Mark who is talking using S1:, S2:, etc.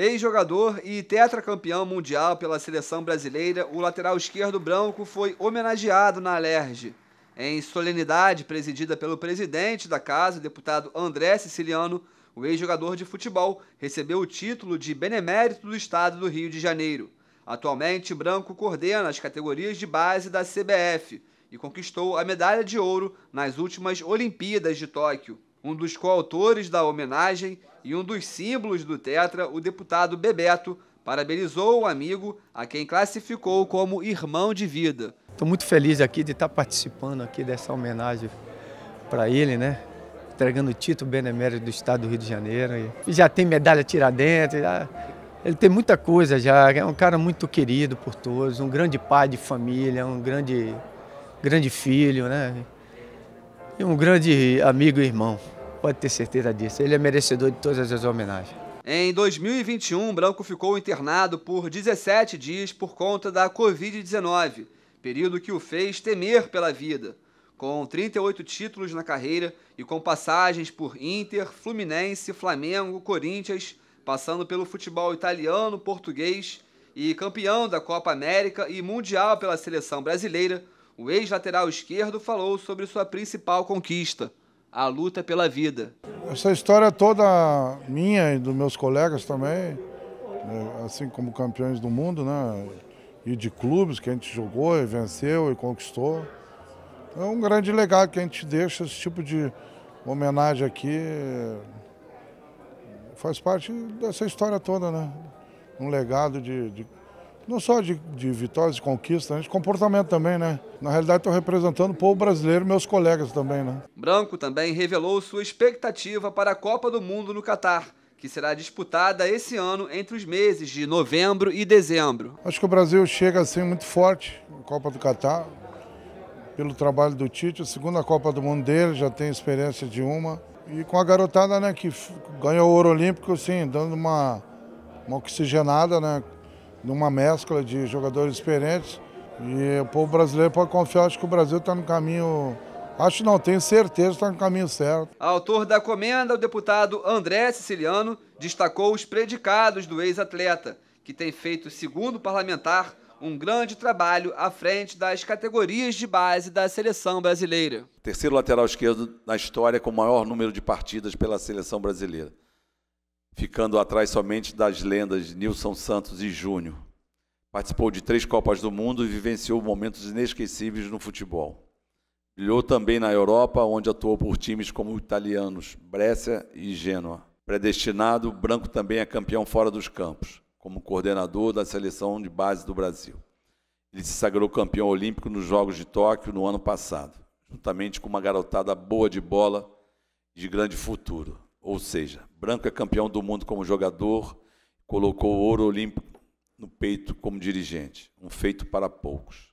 S1: Ex-jogador e tetracampeão mundial pela seleção brasileira, o lateral esquerdo branco foi homenageado na Alerj. Em solenidade presidida pelo presidente da casa, deputado André Siciliano, o ex-jogador de futebol recebeu o título de Benemérito do Estado do Rio de Janeiro. Atualmente, Branco coordena as categorias de base da CBF e conquistou a medalha de ouro nas últimas Olimpíadas de Tóquio um dos coautores da homenagem e um dos símbolos do Tetra, o deputado Bebeto, parabenizou o amigo, a quem classificou como irmão de
S2: vida. Estou muito feliz aqui de estar tá participando aqui dessa homenagem para ele, né? Entregando o título benemérito do Estado do Rio de Janeiro. E já tem medalha Tiradentes, já... ele tem muita coisa já. É um cara muito querido por todos, um grande pai de família, um grande, grande filho, né? e um grande amigo e irmão. Pode ter certeza disso. Ele é merecedor de todas as homenagens.
S1: Em 2021, Branco ficou internado por 17 dias por conta da Covid-19, período que o fez temer pela vida. Com 38 títulos na carreira e com passagens por Inter, Fluminense, Flamengo, Corinthians, passando pelo futebol italiano, português e campeão da Copa América e Mundial pela seleção brasileira, o ex-lateral esquerdo falou sobre sua principal conquista, a luta pela vida.
S3: Essa história é toda minha e dos meus colegas também, né? assim como campeões do mundo, né? E de clubes que a gente jogou e venceu e conquistou. É um grande legado que a gente deixa, esse tipo de homenagem aqui faz parte dessa história toda, né? Um legado de, de não só de, de vitórias, e conquistas, mas né? de comportamento também, né? Na realidade, estou representando o povo brasileiro, meus colegas também, né?
S1: Branco também revelou sua expectativa para a Copa do Mundo no Catar, que será disputada esse ano entre os meses de novembro e dezembro.
S3: Acho que o Brasil chega assim muito forte na Copa do Catar, pelo trabalho do Tite, a segunda Copa do Mundo dele, já tem experiência de uma. E com a garotada, né, que ganhou o ouro olímpico, sim, dando uma, uma oxigenada, né? numa mescla de jogadores experientes. E o povo brasileiro pode confiar, acho que o Brasil está no caminho Acho não, tenho certeza que está no caminho certo.
S1: Autor da comenda, o deputado André Siciliano destacou os predicados do ex-atleta, que tem feito, segundo parlamentar, um grande trabalho à frente das categorias de base da seleção brasileira.
S4: Terceiro lateral esquerdo na história com o maior número de partidas pela seleção brasileira ficando atrás somente das lendas Nilson Santos e Júnior. Participou de três Copas do Mundo e vivenciou momentos inesquecíveis no futebol. Brilhou também na Europa, onde atuou por times como italianos, Brescia e Gênova. Predestinado, Branco também é campeão fora dos campos, como coordenador da seleção de base do Brasil. Ele se sagrou campeão olímpico nos Jogos de Tóquio no ano passado, juntamente com uma garotada boa de bola de grande futuro. Ou seja, branco é campeão do mundo como jogador, colocou o ouro olímpico no peito como dirigente. Um feito para poucos.